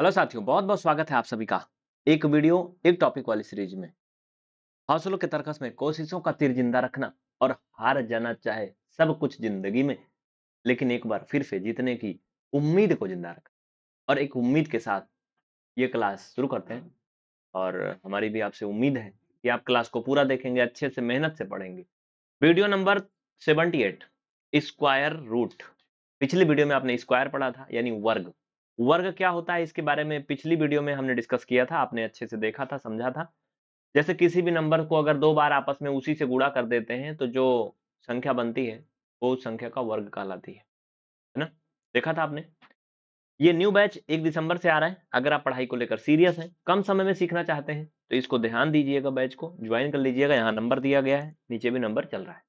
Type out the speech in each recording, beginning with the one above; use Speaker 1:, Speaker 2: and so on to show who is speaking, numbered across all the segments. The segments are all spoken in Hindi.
Speaker 1: हेलो साथियों बहुत बहुत स्वागत है आप सभी का एक वीडियो एक टॉपिक वाली सीरीज में हौसलों के तरकस में कोशिशों का तीर जिंदा रखना और हार जाना चाहे सब कुछ जिंदगी में लेकिन एक बार फिर से जीतने की उम्मीद को जिंदा रखना और एक उम्मीद के साथ ये क्लास शुरू करते हैं और हमारी भी आपसे उम्मीद है कि आप क्लास को पूरा देखेंगे अच्छे से मेहनत से पढ़ेंगे video number seventy eight square root पिछले वीडियो में आपने स्क्वायर पढ़ा था यानी वर्ग वर्ग क्या होता है इसके बारे में पिछली वीडियो में हमने डिस्कस किया था आपने अच्छे से देखा था समझा था जैसे किसी भी नंबर को अगर दो बार आपस में उसी से गुड़ा कर देते हैं तो जो संख्या बनती है वो उस संख्या का वर्ग कहलाती है है ना देखा था आपने ये न्यू बैच एक दिसंबर से आ रहा है अगर आप पढ़ाई को लेकर सीरियस हैं कम समय में सीखना चाहते हैं तो इसको ध्यान दीजिएगा बैच को ज्वाइन कर लीजिएगा यहाँ नंबर दिया गया है नीचे भी नंबर चल रहा है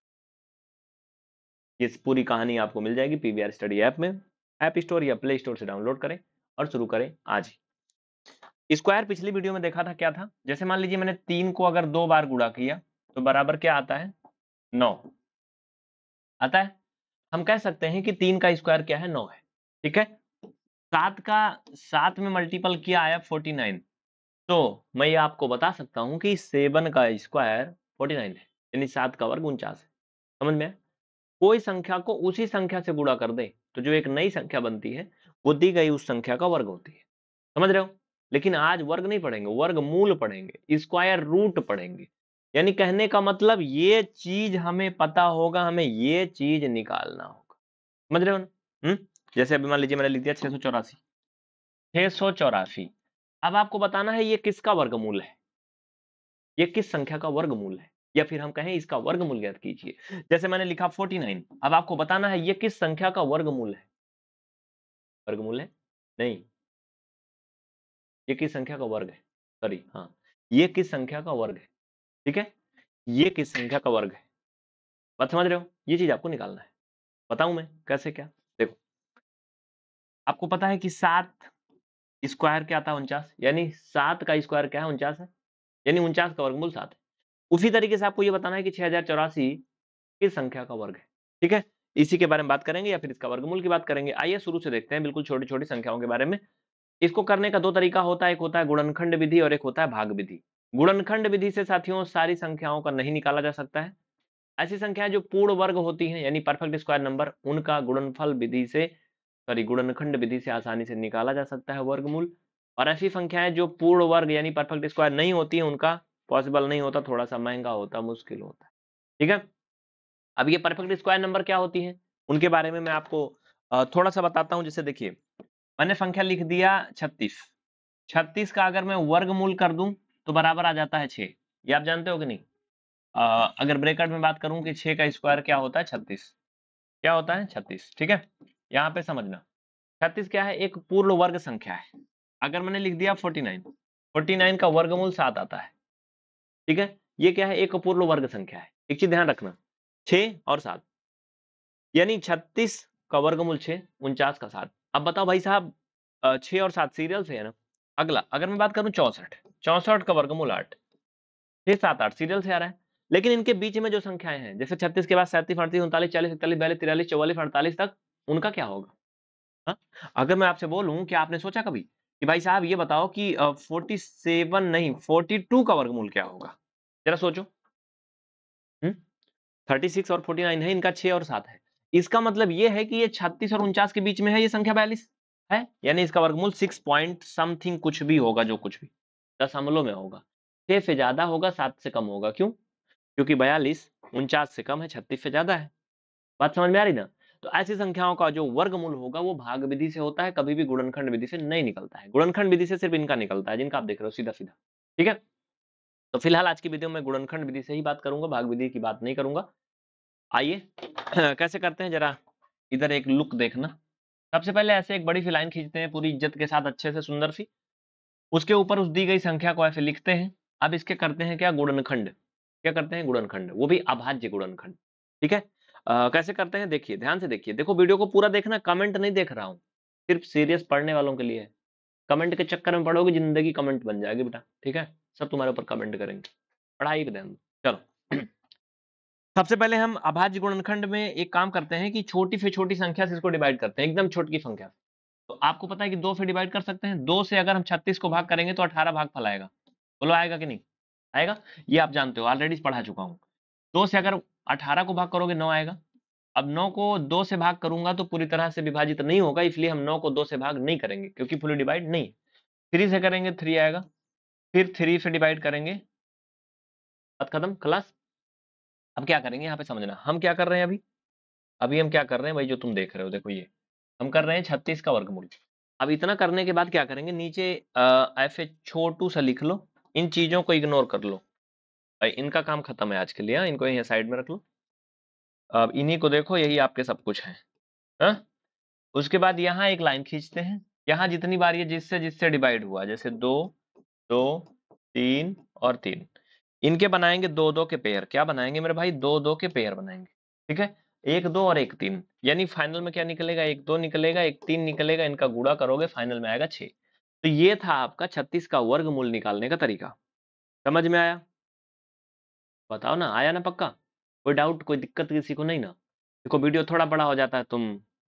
Speaker 1: इस पूरी कहानी आपको मिल जाएगी पीवीआर स्टडी ऐप में ऐप स्टोर या प्ले स्टोर से डाउनलोड करें और शुरू करें आज ही स्क्वायर पिछली वीडियो में देखा था क्या था जैसे मान लीजिए मैंने तीन को अगर दो बार गुड़ा किया तो बराबर क्या आता है नौ आता है हम कह सकते हैं कि तीन का स्क्वायर क्या है नौ है ठीक है सात का सात में मल्टीपल किया आया फोर्टी नाइन तो मैं ये आपको बता सकता हूं कि सेवन का स्क्वायर फोर्टी नाइन है यानी सात का वर्ग उनचास है समझ में कोई संख्या को उसी संख्या से गुड़ा कर दे तो जो एक नई संख्या बनती है वो दी गई उस संख्या का वर्ग होती है समझ रहे हो लेकिन आज वर्ग नहीं पढ़ेंगे वर्ग मूल पढ़ेंगे स्क्वायर रूट पढ़ेंगे यानी कहने का मतलब ये चीज हमें पता होगा हमें ये चीज निकालना होगा समझ रहे हो ना हम्म जैसे अभी मान लीजिए मैंने लिख दिया छह सौ चौरासी छह सौ चौरासी अब आपको बताना है ये किसका वर्गमूल है ये किस संख्या का वर्गमूल है या फिर हम कहें इसका वर्गमूल ज्ञात कीजिए जैसे मैंने लिखा 49 अब आपको बताना है ये किस संख्या का वर्गमूल है वर्गमूल है नहीं ये किस संख्या का वर्ग है सॉरी हाँ ये किस संख्या का वर्ग है ठीक है ये किस संख्या का वर्ग है बात समझ रहे हो ये चीज आपको निकालना है बताऊं मैं कैसे क्या देखो आपको पता है कि सात स्क्वायर क्या था उनचास यानी सात का स्क्वायर क्या है उनचास है यानी उनचास का वर्गमूल सात है उसी तरीके से आपको ये बताना है कि छह किस संख्या का वर्ग है ठीक है इसी के बारे में बात करेंगे या फिर इसका वर्गमूल की बात करेंगे आइए शुरू से देखते हैं बिल्कुल छोटी छोटी संख्याओं के बारे में इसको करने का दो तरीका होता है एक होता है गुणनखंड विधि और एक होता है भाग विधि गुणनखंड विधि से साथियों सारी संख्याओं का नहीं निकाला जा सकता है ऐसी संख्याएं जो पूर्ण वर्ग होती हैं यानी परफेक्ट स्क्वायर नंबर उनका गुणनफल विधि से सॉरी गुणनखंड विधि से आसानी से निकाला जा सकता है वर्गमूल और ऐसी संख्याएं जो पूर्ण वर्ग यानी परफेक्ट स्क्वायर नहीं होती है उनका पॉसिबल नहीं होता थोड़ा सा महंगा होता मुश्किल होता ठीक है अब ये परफेक्ट स्क्वायर नंबर क्या होती है उनके बारे में मैं आपको थोड़ा सा बताता हूँ जैसे देखिए मैंने संख्या लिख दिया छत्तीस छत्तीस का अगर मैं वर्गमूल कर दूं तो बराबर आ जाता है छे ये आप जानते हो कि नहीं आ, अगर ब्रेकआउट में बात करूं कि छः का स्क्वायर क्या होता है छत्तीस क्या होता है छत्तीस ठीक है यहाँ पे समझना छत्तीस क्या है एक पूर्ण वर्ग संख्या है अगर मैंने लिख दिया फोर्टी नाइन फोर्टी नाइन का वर्गमूल सात आता है ठीक है ये क्या है एक अपूर्ण वर्ग संख्या है एक चीज ध्यान रखना छ और सात यानी छत्तीस का वर्गमूल छः उनचास का सात अब बताओ भाई साहब छ और सात सीरियल से है ना अगला अगर मैं बात करूं चौसठ चौसठ का वर्गमूल आठ छह सात आठ सीरियल से आ रहा है लेकिन इनके बीच में जो संख्याएं हैं जैसे छत्तीस के बाद सैंतीस अड़तीस उनतालीस चालीस इकतालीस बयालीस तिरालीस चौवालीस अड़तालीस तक उनका क्या होगा हा? अगर मैं आपसे बोलूं कि आपने सोचा कभी कि भाई साहब ये बताओ कि फोर्टी सेवन नहीं फोर्टी टू का वर्गमूल क्या होगा जरा सोचो थर्टी सिक्स और फोर्टी नाइन है इनका छह और सात है इसका मतलब ये है कि ये छत्तीस और उनचास के बीच में है ये संख्या बयालीस है यानी इसका वर्गमूल सिक्स पॉइंट समथिंग कुछ भी होगा जो कुछ भी दस हमलों में होगा छह से ज़्यादा होगा सात से कम होगा क्यों क्योंकि बयालीस उनचास से कम है छत्तीस से ज़्यादा है बात समझ में आ रही ना तो ऐसी संख्याओं का जो वर्गमूल होगा वो भाग विधि से होता है कभी भी गुणनखंड विधि से नहीं निकलता है गुणनखंड विधि से सिर्फ इनका निकलता है जिनका आप देख रहे हो सीधा सीधा ठीक है तो फिलहाल आज की वीडियो में गुणनखंड विधि से ही बात करूंगा भाग विधि की बात नहीं करूंगा आइए कैसे करते हैं जरा इधर एक लुक देखना सबसे पहले ऐसे एक बड़ी सी लाइन खींचते हैं पूरी इज्जत के साथ अच्छे से सुंदर सी उसके ऊपर उस दी गई संख्या को ऐसे लिखते हैं अब इसके करते हैं क्या गुणनखंड क्या करते हैं गुणनखंड वो भी अभाज्य गुणनखंड ठीक है आ, कैसे करते हैं देखिए ध्यान से देखिए देखो वीडियो को पूरा देखना कमेंट नहीं देख रहा हूँ सिर्फ सीरियस पढ़ने वालों के लिए कमेंट के चक्कर में पढ़ोगे जिंदगी कमेंट बन जाएगी बेटा ठीक है सब तुम्हारे ऊपर कमेंट करेंगे पढ़ाई पे ध्यान चलो सबसे पहले हम अभाज्य गुणनखंड में एक काम करते हैं कि छोटी से छोटी संख्या से इसको डिवाइड करते हैं एकदम छोटी संख्या तो आपको पता है कि दो से डिवाइड कर सकते हैं दो से अगर हम छत्तीस को भाग करेंगे तो अठारह भाग आएगा बोलो आएगा कि नहीं आएगा ये आप जानते हो ऑलरेडी पढ़ा चुका हूँ दो से अगर 18 को भाग करोगे 9 आएगा अब 9 को 2 से भाग करूंगा तो पूरी तरह से विभाजित नहीं होगा इसलिए हम 9 को 2 से भाग नहीं करेंगे क्योंकि फुली डिवाइड नहीं थ्री से करेंगे थ्री आएगा फिर थ्री से डिवाइड करेंगे खत्म क्लास अब क्या करेंगे यहाँ पे समझना हम क्या कर रहे हैं अभी अभी हम क्या कर रहे हैं भाई जो तुम देख रहे हो देखो ये हम कर रहे हैं छत्तीस का वर्गमूल अब इतना करने के बाद क्या करेंगे नीचे एफ ए छोटू सा लिख लो इन चीजों को इग्नोर कर लो इनका काम खत्म है आज के लिए हाँ, इनको यहाँ साइड में रख लो अब इन्हीं को देखो यही आपके सब कुछ है हा? उसके बाद यहाँ एक लाइन खींचते हैं यहाँ जितनी बार ये जिससे जिससे डिवाइड हुआ जैसे दो दो तीन और तीन इनके बनाएंगे दो दो के पेयर क्या बनाएंगे मेरे भाई दो दो के पेयर बनाएंगे ठीक है एक दो और एक तीन यानी फाइनल में क्या निकलेगा एक दो निकलेगा एक तीन निकलेगा इनका गुड़ा करोगे फाइनल में आएगा छे तो ये था आपका छत्तीस का वर्ग मूल निकालने का तरीका समझ में आया बताओ ना आया ना पक्का कोई डाउट कोई दिक्कत किसी को नहीं ना देखो वीडियो थोड़ा बड़ा हो जाता है तुम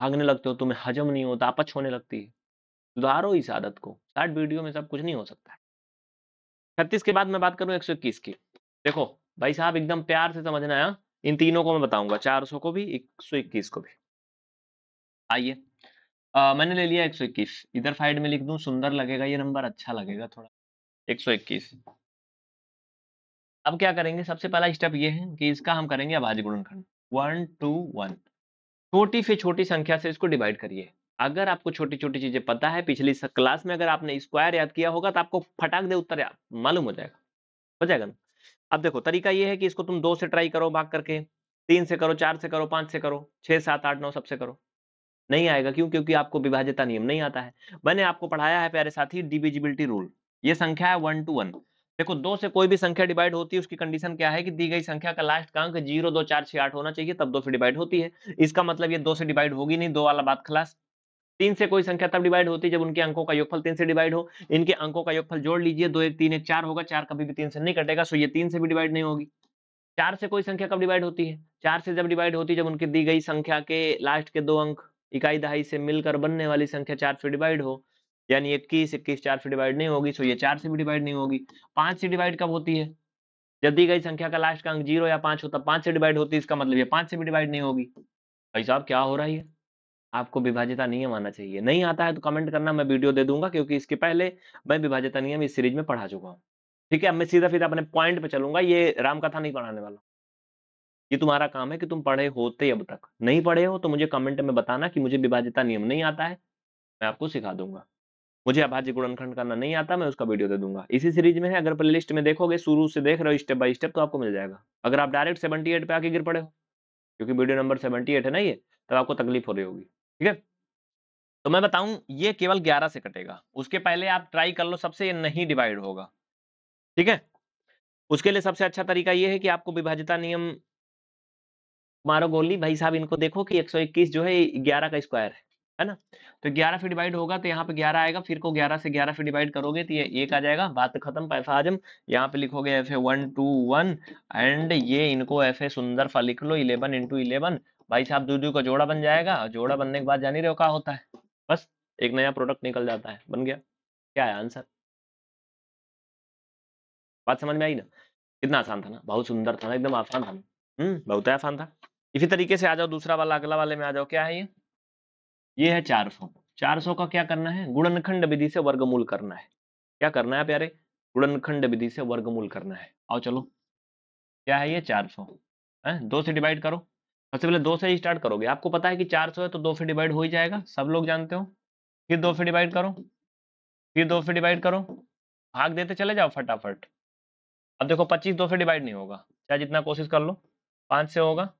Speaker 1: भागने लगते हो तुम्हें हजम नहीं होता आपच होने लगती है सुधारो इस आदत को साठ वीडियो में सब कुछ नहीं हो सकता है छत्तीस के बाद मैं बात करूँ एक सौ इक्कीस की देखो भाई साहब एकदम प्यार से समझना है हाँ? इन तीनों को मैं बताऊंगा चार सौ को भी एक सौ इक्कीस को भी आइए मैंने ले लिया एक सौ इक्कीस इधर साइड में लिख दूं सुंदर लगेगा ये नंबर अच्छा लगेगा थोड़ा एक सौ इक्कीस अब क्या करेंगे सबसे पहला स्टेप ये है कि इसका हम करेंगे अभाज्य गुणनखंड वन टू वन छोटी से छोटी संख्या से इसको डिवाइड करिए अगर आपको छोटी छोटी चीजें पता है पिछली क्लास में अगर आपने स्क्वायर याद किया होगा तो आपको फटाक दे उत्तर मालूम हो जाएगा हो जाएगा ना अब देखो तरीका ये है कि इसको तुम दो से ट्राई करो भाग करके तीन से करो चार से करो पांच से करो छह सात आठ नौ सबसे करो नहीं आएगा क्यों क्योंकि आपको विभाज्यता नियम नहीं आता है मैंने आपको पढ़ाया है प्यारे साथी डिविजिबिलिटी रूल ये संख्या है वन टू वन देखो दो से कोई भी संख्या डिवाइड होती है उसकी कंडीशन क्या है कि दी गई संख्या का लास्ट का अंक जीरो दो चार छह आठ होना चाहिए तब दो से डिवाइड होती है इसका मतलब ये दो से डिवाइड होगी नहीं दो वाला बात खलास तीन से कोई संख्या तब डिवाइड होती है जब उनके अंकों का योगफल तीन से डिवाइड हो इनके अंकों का योगफल जोड़ लीजिए दो एक तीन एक चार होगा चार कभी भी तीन से नहीं कटेगा सो ये तीन से भी डिवाइड नहीं होगी चार से कोई संख्या कब डिवाइड होती है चार से जब डिवाइड होती है जब उनकी दी गई संख्या के लास्ट के दो अंक इकाई दहाई से मिलकर बनने वाली संख्या चार से डिवाइड हो यानी इक्कीस इक्कीस चार से डिवाइड नहीं होगी सो ये चार से भी डिवाइड नहीं होगी पांच से डिवाइड कब होती है यदि गई संख्या का लास्ट का अंक जीरो या पांच होता पांच से डिवाइड होती है इसका मतलब ये पांच से भी डिवाइड नहीं होगी भाई साहब क्या हो रहा है आपको विभाजिता नियम आना चाहिए नहीं आता है तो कमेंट करना मैं वीडियो दे दूंगा क्योंकि इसके पहले मैं विभाजिता नियम इस सीरीज में पढ़ा चुका हूँ ठीक है अब मैं सीधा सीधा अपने पॉइंट पे चलूंगा ये राम कथा नहीं पढ़ाने वाला ये तुम्हारा काम है कि तुम पढ़े होते अब तक नहीं पढ़े हो तो मुझे कमेंट में बताना कि मुझे विभाजिता नियम नहीं आता है मैं आपको सिखा दूंगा मुझे अभाज्य गुणनखंड करना नहीं आता मैं उसका वीडियो दे दूंगा इसी सीरीज में है अगर प्ले लिस्ट में देखोगे शुरू से देख रहे हो स्टेप बाय स्टेप तो आपको मिल जाएगा अगर आप डायरेक्ट सेवेंटी एट पे आके गिर पड़े हो क्योंकि वीडियो नंबर सेवेंटी है ना ये तब तो आपको तकलीफ हो रही होगी ठीक है तो मैं बताऊं ये केवल ग्यारह से कटेगा उसके पहले आप ट्राई कर लो सबसे ये नहीं डिवाइड होगा ठीक है उसके लिए सबसे अच्छा तरीका ये है कि आपको विभाजिता नियम मारो गोली भाई साहब इनको देखो कि 121 जो है 11 का स्क्वायर है है ना तो 11 फिर डिवाइड होगा तो यहाँ पे 11 आएगा फिर को 11 से 11 फिर डिवाइड करोगे तो ये एक आ जाएगा बात खत्म पैसा आजम यहाँ पे लिखोगे F A one two one and ये इनको एफ ए सुंदर फा लिख लो इलेवन इंटू इलेवन भाई साहब दूध का जोड़ा बन जाएगा और जोड़ा बनने के बाद जान ही रहे हो क्या होता है बस एक नया प्रोडक्ट निकल जाता है बन गया क्या है आंसर बात समझ में आई ना कितना आसान था ना बहुत सुंदर था ना एकदम आसान था ना हम्म बहुत आसान था इसी तरीके से आ जाओ दूसरा वाला अगला वाले में आ जाओ क्या है ये ये है 400 400 का क्या करना है गुणनखंड विधि से वर्गमूल करना है क्या करना है प्यारे गुणनखंड विधि से वर्गमूल करना है आओ चलो क्या है ये 400 सौ दो से डिवाइड करो सबसे पहले दो से ही स्टार्ट करोगे आपको पता है कि 400 है तो दो से डिवाइड हो ही जाएगा सब लोग जानते हो फिर दो से डिवाइड करो फिर दो से डिवाइड करो भाग देते चले जाओ फटाफट अब देखो पच्चीस दो से डिवाइड नहीं होगा चाहे जितना कोशिश कर लो पाँच से होगा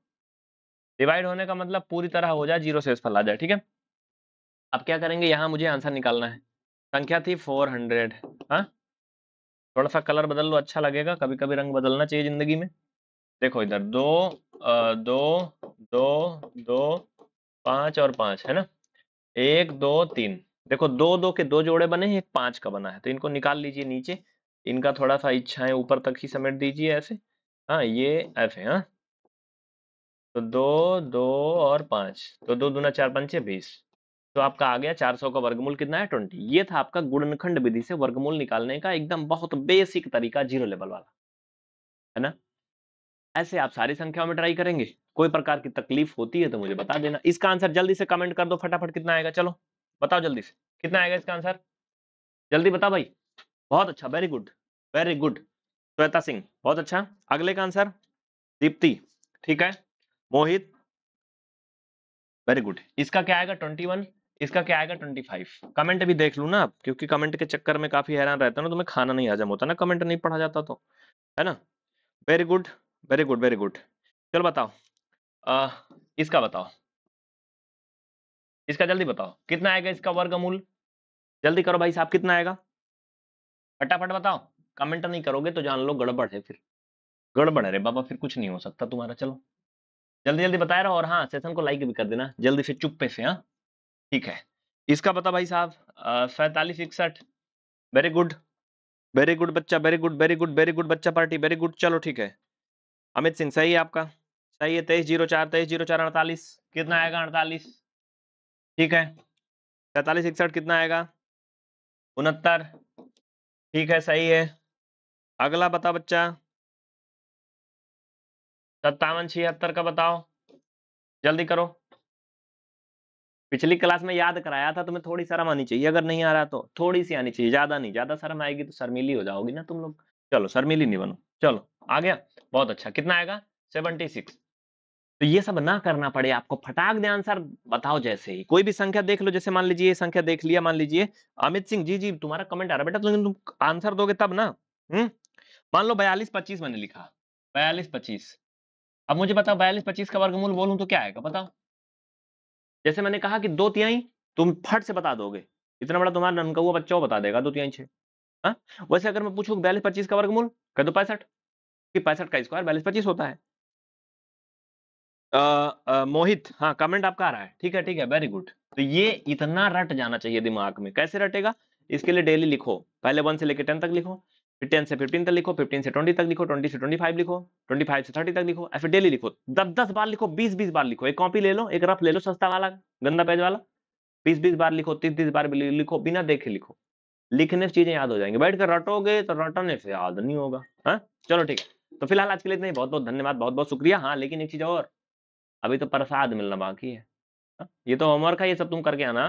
Speaker 1: डिवाइड होने का मतलब पूरी तरह हो जाए जीरो से इस पर आ जाए ठीक है अब क्या करेंगे यहाँ मुझे आंसर निकालना है संख्या थी फोर हंड्रेड हाँ थोड़ा सा कलर बदल लो अच्छा लगेगा कभी कभी रंग बदलना चाहिए जिंदगी में देखो इधर दो आ, दो दो दो पाँच और पाँच है ना एक दो तीन देखो दो दो के दो जोड़े बने एक पाँच का बना है तो इनको निकाल लीजिए नीचे इनका थोड़ा सा इच्छाएं ऊपर तक ही समेट दीजिए ऐसे हाँ ये ऐसे हाँ तो दो दो और पाँच तो दो दूना चार पंचे बीस तो आपका आ गया 400 का वर्गमूल कितना है 20 ये था आपका गुणनखंड विधि से वर्गमूल निकालने का एकदम बहुत बेसिक तरीका जीरो लेवल वाला है ना ऐसे आप सारी संख्याओं में ट्राई करेंगे कोई प्रकार की तकलीफ होती है तो मुझे बता देना इसका आंसर जल्दी से कमेंट कर दो फटाफट कितना आएगा चलो बताओ जल्दी से कितना आएगा इसका आंसर जल्दी बताओ भाई बहुत अच्छा very good very good Shweta Singh बहुत अच्छा अगले का आंसर दीप्ति ठीक है मोहित वेरी गुड इसका क्या आएगा ट्वेंटी वन इसका क्या आएगा ट्वेंटी फाइव कमेंट भी देख लू ना आप क्योंकि कमेंट के चक्कर में काफी हैरान रहता है ना तो मैं खाना नहीं हजम होता ना कमेंट नहीं पढ़ा जाता तो है ना very good very good very good चलो बताओ आ, इसका बताओ इसका जल्दी बताओ कितना आएगा इसका वर्गमूल जल्दी करो भाई साहब कितना आएगा फटाफट बताओ कमेंट नहीं करोगे तो जान लो गड़बड़ है फिर गड़बड़ है रे बाबा फिर कुछ नहीं हो सकता तुम्हारा चलो जल्दी जल्दी बताया रहो और हाँ सेशन को लाइक भी कर देना जल्दी से चुप्पे से हाँ ठीक है इसका पता भाई साहब सैतालीस इकसठ वेरी गुड वेरी गुड बच्चा very good very good very good बच्चा पार्टी वेरी गुड चलो ठीक है अमित सिंह सही है आपका सही है तेईस जीरो चार तेईस जीरो चार अड़तालीस कितना आएगा अड़तालीस ठीक है सैतालीस इकसठ कितना आएगा उनहत्तर ठीक है सही है अगला बता बच्चा सत्तावन छिहत्तर का बताओ जल्दी करो पिछली क्लास में याद कराया था तुम्हें थोड़ी शर्म आनी चाहिए अगर नहीं आ रहा तो थोड़ी सी आनी चाहिए ज्यादा नहीं ज्यादा शर्म आएगी तो शर्मिली हो जाओगी ना तुम लोग चलो शर्मिली नहीं बनो चलो आ गया बहुत अच्छा कितना आएगा सेवेंटी सिक्स तो ये सब ना करना पड़े आपको फटाक दे आंसर बताओ जैसे ही कोई भी संख्या देख लो जैसे मान लीजिए संख्या देख लिया मान लीजिए अमित सिंह जी जी तुम्हारा कमेंट आ रहा बेटा तुम आंसर दोगे तब ना हम्म? मान लो बयालीस पच्चीस मैंने लिखा बयालीस पच्चीस अब मुझे बताओ बयालीस पच्चीस का वर्गमूल बोलूं तो क्या आएगा बताओ जैसे मैंने कहा कि दो तिहाई तुम फट से बता दोगे इतना बड़ा तुम्हारा ननका हुआ बच्चा बता देगा दो तिहाई छे हाँ? वैसे अगर मैं पूछू बयालीस पच्चीस का वर्गमूल कर दो पैंसठ कि पैंसठ का स्क्वायर बयालीस पच्चीस होता है आ, आ, मोहित हाँ कमेंट आपका आ रहा है ठीक है ठीक है वेरी गुड तो ये इतना रट जाना चाहिए दिमाग में कैसे रटेगा इसके लिए डेली लिखो पहले वन से लेकर टेन तक लिखो फिर से फिफ्टीन तक लिखो फिफ्टीन से ट्वेंटी तक लिखो ट्वेंटी से ट्वेंटी फाइव लिखो ट्वेंटी फाइव से थर्टी तक लिखो ऐसे फिर डेली लिखो दस दस बार लिखो बीस बीस बार लिखो एक कॉपी ले लो एक रफ ले लो सस्ता वाला गंदा पेज वाला बीस बीस बार लिखो तीस तीस बार लिखो बिना देखे लिखो लिखने से चीजें याद हो जाएंगी बैठ कर रटोगे तो रटने से याद नहीं होगा हाँ चलो ठीक है तो फिलहाल आज के लिए नहीं बहुत बहुत धन्यवाद बहुत बहुत शुक्रिया हाँ लेकिन एक चीज और अभी तो प्रसाद मिलना बाकी है हाँ? ये तो होमवर्क है ये सब तुम करके आना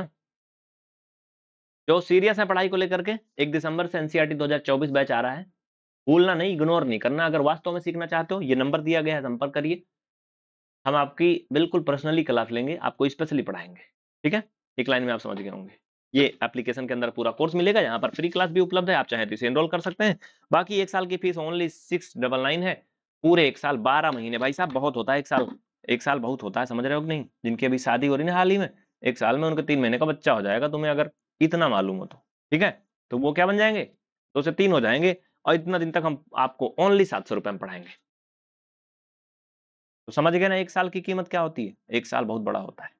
Speaker 1: जो तो सीरियस है पढ़ाई को लेकर के एक दिसंबर से एनसीआरटी e 2024 बैच आ रहा है भूलना नहीं इग्नोर नहीं करना अगर वास्तव में सीखना चाहते हो ये नंबर दिया गया है संपर्क करिए हम आपकी बिल्कुल पर्सनली क्लास लेंगे आपको स्पेशली पढ़ाएंगे ठीक है एक लाइन में आप समझ गए होंगे ये एप्लीकेशन के अंदर पूरा कोर्स मिलेगा यहाँ पर फ्री क्लास भी उपलब्ध है आप चाहें तो इसे एनरोल कर सकते हैं बाकी एक साल की fees only six double nine है पूरे एक साल बारह महीने भाई साहब बहुत होता है एक साल एक साल बहुत होता है समझ रहे हो कि नहीं जिनकी अभी शादी हो रही है हाल ही में एक साल में उनके तीन महीने का बच्चा हो जाएगा तुम्हें अगर इतना मालूम हो तो ठीक है तो वो क्या बन जाएंगे दो से तीन हो जाएंगे और इतना दिन तक हम आपको ओनली सात सौ रुपए में पढ़ाएंगे तो समझ गए ना एक साल की कीमत क्या होती है एक साल बहुत बड़ा होता है